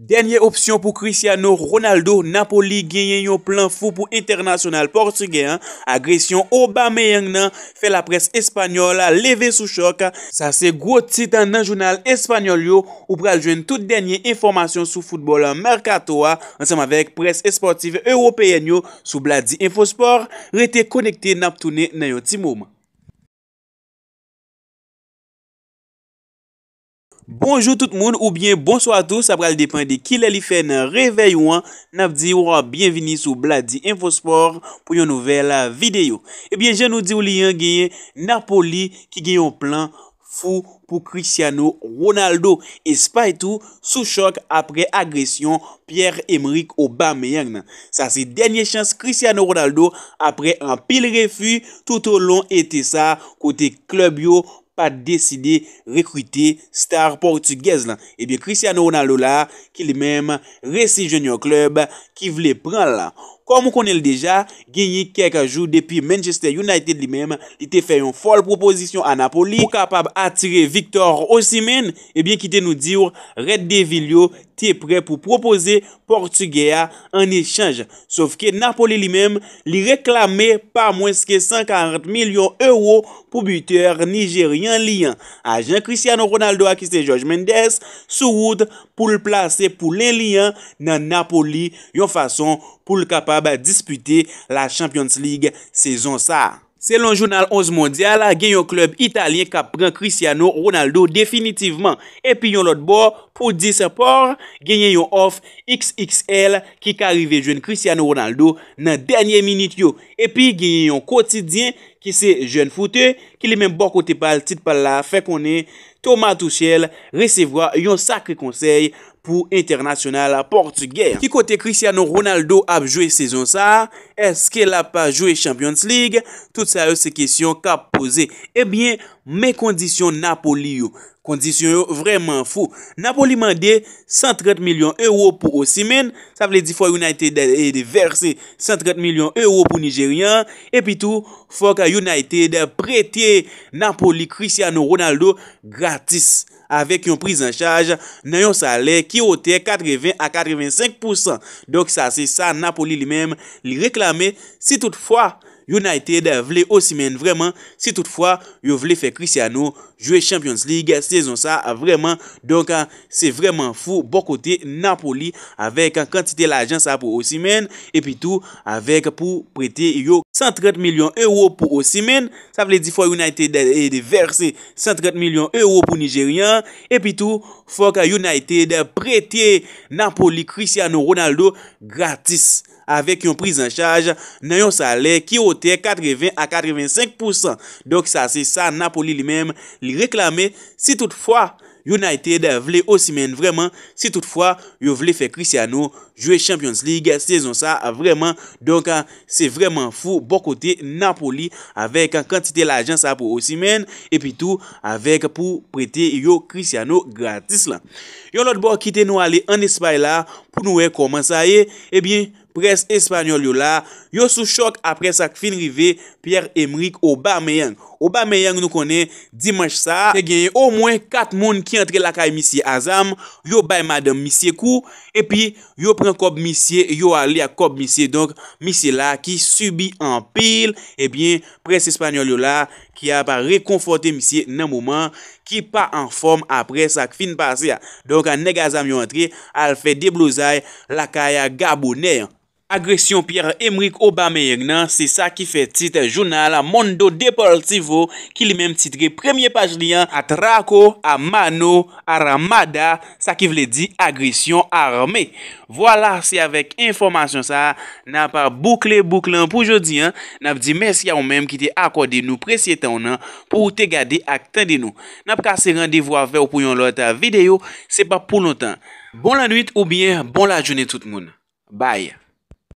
Dernye opsyon pou Cristiano Ronaldo, Napoli genyen yo plan fou pou internasyonal portugean, agresyon Obameyang nan, fe la pres espanyol leve sou chok. Sa se gwo titan nan jounal espanyol yo, ou pral jwen tout denye informasyon sou foutbol markatoa, ansam avek pres esportive europeyen yo, sou bladi infosport, rete konekte naptounen nan yo timoum. Bonjou tout moun ou bien bonsoi a tous apre al depan de ki lè li fè nan revey ou an nan ap di ou a bienvini sou Bladi Infosport pou yon nouvel video Ebyen eh je nou di ou li yon genye Napoli ki genye yon plan fou pou Cristiano Ronaldo e spa etou sou chok apre agresyon Pierre-Emerick Aubameyang nan Sa si denye chans Cristiano Ronaldo apre an pil refu tout ou lon ete sa kote klub yo Deside rekwite star portugese E biye Cristiano Ronaldo la Ki li menm resi jenyo klub Ki vle pran la kom moun konel deja, genyi kek a jou depi Manchester United li mem li te fe yon fol proposisyon a Napoli pou kapab atire Viktor Osimene e bie kite nou diw Red Devilio te pre pou propose Portugaya en echange sauf ke Napoli li mem li reklame pa mweske 50 milyon euro pou buter Nigerien li yon a Jean-Cristiano Ronaldo akiste George Mendes sou woud pou l plase pou len li yon nan Napoli yon fason pou l kapab ba dispute la Champions League sezon sa. Selon jounal 11 mondial, gen yon klub italien ka pren Cristiano Ronaldo definitivman. Epi yon lot bo pou dispor, gen yon off XXL ki ka rive jwen Cristiano Ronaldo nan denye minute yo. Epi gen yon kotidyen Ki se jen foute, ki li men bo kote pal, tit pal la, fe konen Thomas Tuchel resevwa yon sakre konsey pou internasyonal Portugay. Ki kote Cristiano Ronaldo ap jwe sezon sa, eske la pa jwe Champions League? Tout sa yo se kesyon kap pose, ebyen eh men kondisyon Napoli yo. Kondisyon yo vreman fou. Napoli mande 130 milyon euro pou Osimene. Sa vle di fwa United e, e de verse 130 milyon euro pou Nigerian. E pi tou fwa ka United prete Napoli Cristiano Ronaldo gratis. Avek yon priz an chaj nan yon sale ki ote 80 a 85%. Dok sa se sa Napoli li menm li reklame si tout fwa. United vle osimen vreman si toutfwa yo vle fe Cristiano jwe Champions League sezon sa a vreman. Donk se vreman fou bokote Napoli avek an kantite la jans a pou osimen. E pi tou avek pou prete yo 130 milyon euro pou osimen. Sa vle di fwa United e, e de verse 130 milyon euro pou Nigerian. E pi tou fwa ka United prete Napoli Cristiano Ronaldo gratis. Avèk yon priz an chaj nan yon salè ki ote 80 a 85%. Donk sa se sa Napoli li mèm li reklamè. Se toutfwa United vle osimèn vreman. Se toutfwa yon vle fè Cristiano jwe Champions League sezon sa vreman. Donk se vreman fou bokote Napoli avèk an kantite la jans apò osimèn. Epi tou avèk pou prete yon Cristiano gratis lan. Yon lot bo kite nou alè an espay la pou nou wè koman sa e. Ebyen. Pres Espanyol yo la, yo sou chok apre sak fin rive Pierre Emmerich Obameyang. Obameyang nou konen Dimash Sa, te genye o mwen kat moun ki entre lakay misye Azam, yo bay madam misye ku, epi yo pren kob misye, yo ali ak kob misye. Donk misye la ki subi an pil, ebyen pres Espanyol yo la ki ap rekonforte misye nan mouman, ki pa an form apre sak fin pase ya. Donk an neg Azam yo entre, al fe deblozay lakaya Gabonè. Agresyon Pierre-Emerick Aubameyang nan, se sa ki fe titre jounal a Mondo Deportivo, ki li menm titre premye paj li an, a Trako, a Mano, a Ramada, sa ki vle di agresyon arme. Voila se avek informasyon sa, nan pa boukle boukle an pou jodi an, nan ap di mersi a ou menm ki te akwade nou presye tan an nan pou ou te gade ak tande nou. Nan pa kase rande vou ave ou pou yon lota video, se pa pou nou tan. Bon lanuit ou bien, bon la jouni tout moun. Bye.